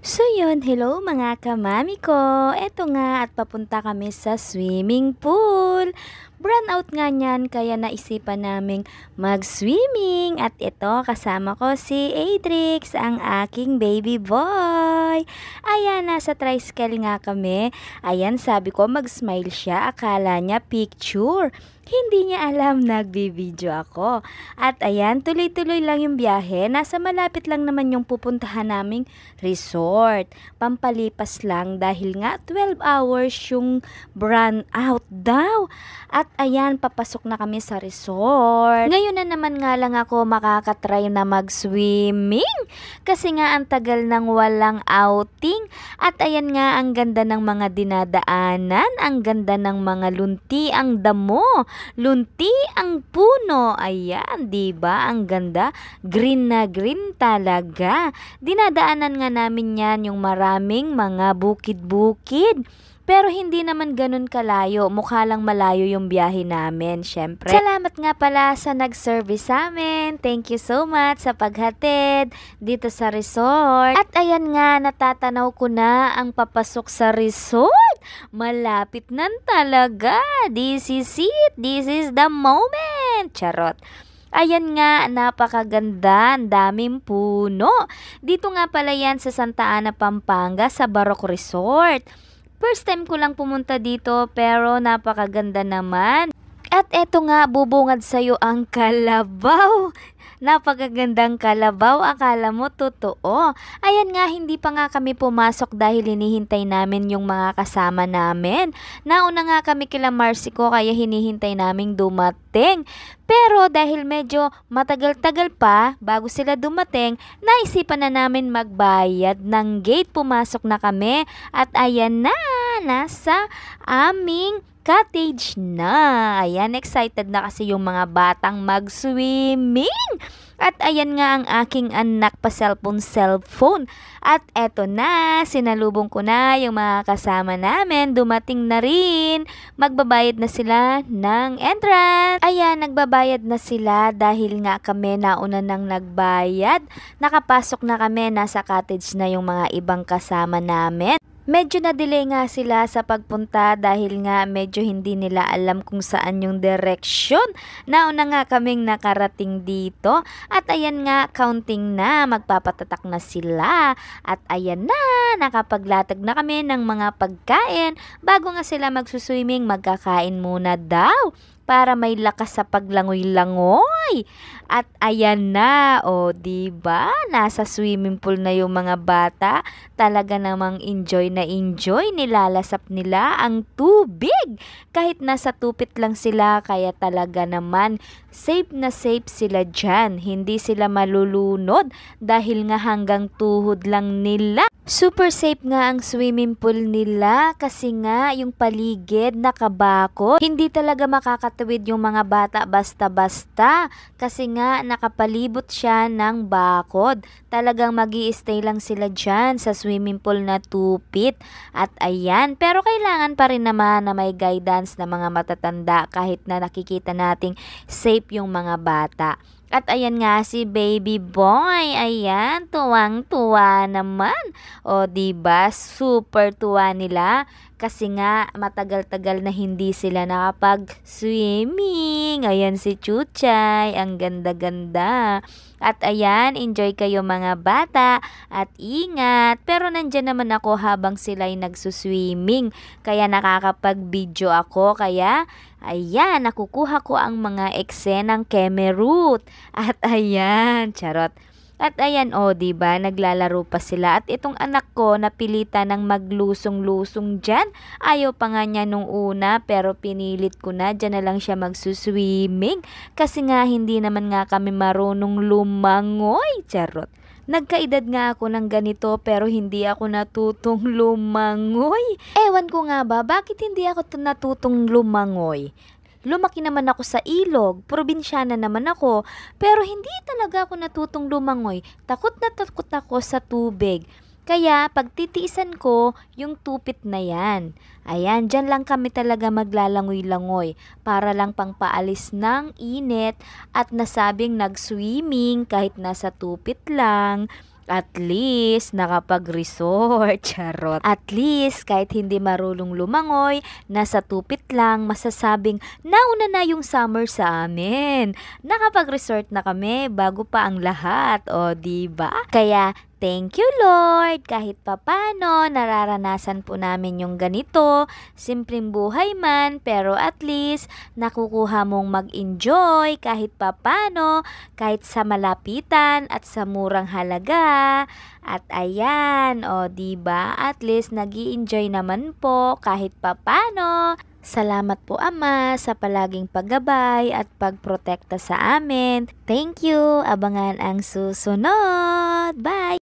So yun, hello mga kamami ko. Ito nga at papunta kami sa swimming pool. Brown out nga niyan kaya naisipan naming mag-swimming at ito kasama ko si Adrix, ang aking baby boy. Ayan, nasa tricycle nga kami. Ayan, sabi ko mag-smile siya. Akala niya picture. Hindi niya alam nagbibideo ako. At ayan, tuloy-tuloy lang yung biyahe. Nasa malapit lang naman yung pupuntahan naming resort. Pampalipas lang dahil nga 12 hours yung brand out daw. At ayan, papasok na kami sa resort. Ngayon na naman nga lang ako makakatry na mag-swimming. Kasi nga ang tagal ng walang outing. At ayan nga, ang ganda ng mga dinadaanan. Ang ganda ng mga lunti, ang damo. Lunti, ang puno. Ayan, di ba? Ang ganda. Green na green talaga. Dinadaanan nga namin yan yung maraming mga bukid-bukid. Pero hindi naman ganun kalayo. Mukha lang malayo yung biyahe namin, syempre. Salamat nga pala sa nag-service sa amin. Thank you so much sa paghatid dito sa resort. At ayan nga, natatanaw ko na ang papasok sa resort. Malapit na talaga. This is it. This is the moment. Charot. Ayan nga, napakaganda, ang daming puno. Dito nga pala yan sa Santa Ana, Pampanga, sa Barok Resort. First time ko lang pumunta dito pero napakaganda naman. At eto nga, bubungad sa'yo ang kalabaw. Napagagandang kalabaw, akala mo totoo. Ayan nga, hindi pa nga kami pumasok dahil hinihintay namin yung mga kasama namin. Nauna nga kami kila Marsico kaya hinihintay naming dumating. Pero dahil medyo matagal-tagal pa bago sila dumating, naisipan na namin magbayad ng gate. Pumasok na kami at ayan na, nasa aming cottage na. Ayan, excited na kasi yung mga batang mag-swimming. At ayan nga ang aking anak pa cellphone cellphone. At eto na, sinalubong ko na yung mga kasama namin. Dumating na rin. Magbabayad na sila ng entrance. Ayan, nagbabayad na sila dahil nga kami nauna nang nagbayad. Nakapasok na kami, nasa cottage na yung mga ibang kasama namin. Medyo na-delay nga sila sa pagpunta dahil nga medyo hindi nila alam kung saan yung direction. Nauna nga kaming nakarating dito at ayan nga counting na magpapatatak na sila at ayan na nakapaglatag na kami ng mga pagkain bago nga sila magsuswimming magkakain muna daw para may lakas sa paglangoy-langoy. At ayan na, o oh, di ba? Nasa swimming pool na yung mga bata. Talaga namang enjoy na enjoy nilalasap nila ang tubig. Kahit nasa tupit lang sila, kaya talaga naman safe na safe sila dyan. Hindi sila malulunod dahil nga hanggang tuhod lang nila. Super safe nga ang swimming pool nila kasi nga yung paligid nakabako. Hindi talaga makakatulog with yung mga bata basta-basta kasi nga nakapalibot siya ng bakod. Talagang mag stay lang sila dyan sa swimming pool na tupit at ayan. Pero kailangan pa rin naman na may guidance ng mga matatanda kahit na nakikita nating safe yung mga bata. At ayan nga si baby boy. Ayan, tuwang-tuwa naman. O, ba diba? Super tuwa nila kasi nga matagal-tagal na hindi sila nakapag-swimming. Ayan si Chuchay, ang ganda-ganda. At ayan, enjoy kayo mga bata at ingat. Pero nandyan naman ako habang sila ay nagsuswimming. Kaya nakakapag-video ako. Kaya ayan, nakukuha ko ang mga eksenang kemerut. At ayan, charot. At ayan o, oh, ba naglalaro pa sila. At itong anak ko, napilitan ng maglusong-lusong dyan. Ayaw pa nga niya nung una, pero pinilit ko na. Dyan na lang siya magsuswimming. Kasi nga, hindi naman nga kami marunong lumangoy. Charot. Nagkaedad nga ako ng ganito pero hindi ako natutong lumangoy. Ewan ko nga ba, bakit hindi ako natutong lumangoy? Lumaki naman ako sa ilog, probinsyana naman ako, pero hindi talaga ako natutong lumangoy. Takot na takot ako sa tubig. Kaya pagtitiisan ko yung tupit na yan. Ayan, dyan lang kami talaga maglalangoy-langoy para lang pangpaalis ng init at nasabing nag-swimming kahit nasa tupit lang. At least, nakapag-resort. Charot. At least, kahit hindi marulong lumangoy, nasa tupit lang masasabing nauna na yung summer sa amin. Nakapag-resort na kami bago pa ang lahat. O, ba? Diba? Kaya, Thank you Lord! Kahit papano, nararanasan po namin yung ganito, simpleng buhay man, pero at least nakukuha mong mag-enjoy kahit papano, kahit sa malapitan at sa murang halaga. At ayan, o ba diba, at least nag enjoy naman po kahit papano. Salamat po Ama sa palaging paggabay at pagprotekta sa amin. Thank you. Abangan ang susunod. Bye!